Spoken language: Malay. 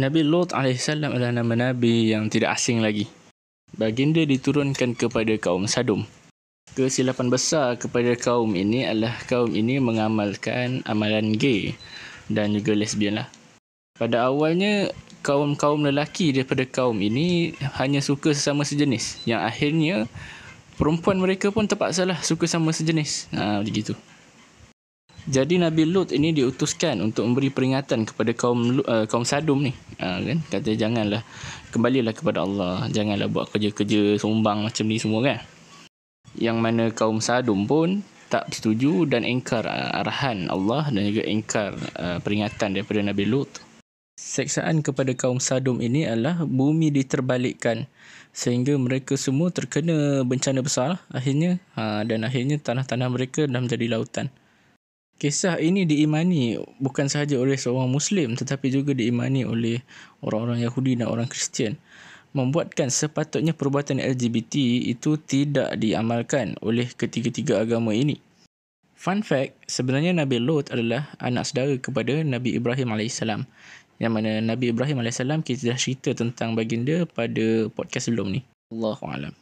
Nabi Lot AS adalah nama Nabi yang tidak asing lagi. Baginda diturunkan kepada kaum Sadum. Kesilapan besar kepada kaum ini adalah kaum ini mengamalkan amalan gay dan juga lesbian lah. Pada awalnya, kaum-kaum lelaki daripada kaum ini hanya suka sesama sejenis. Yang akhirnya, perempuan mereka pun terpaksalah suka sama sejenis. Ha, begitu. Jadi Nabi Lut ini diutuskan untuk memberi peringatan kepada kaum uh, kaum Sadum ni. Ha, kan? Kata janganlah kembalilah kepada Allah. Janganlah buat kerja-kerja sumbang macam ni semua kan. Yang mana kaum Sadum pun tak setuju dan engkar uh, arahan Allah dan juga engkar uh, peringatan daripada Nabi Lut. Seksaan kepada kaum Sadum ini adalah bumi diterbalikkan sehingga mereka semua terkena bencana besar lah akhirnya ha, dan akhirnya tanah-tanah mereka dah menjadi lautan kisah ini diimani bukan sahaja oleh seorang Muslim tetapi juga diimani oleh orang-orang Yahudi dan orang Kristian membuatkan sepatutnya perubatan LGBT itu tidak diamalkan oleh ketiga-tiga agama ini. Fun fact, sebenarnya Nabi Lot adalah anak saudara kepada Nabi Ibrahim AS. Yang mana Nabi Ibrahim AS kita dah cerita tentang baginda pada podcast sebelum ni. Allahu'alam.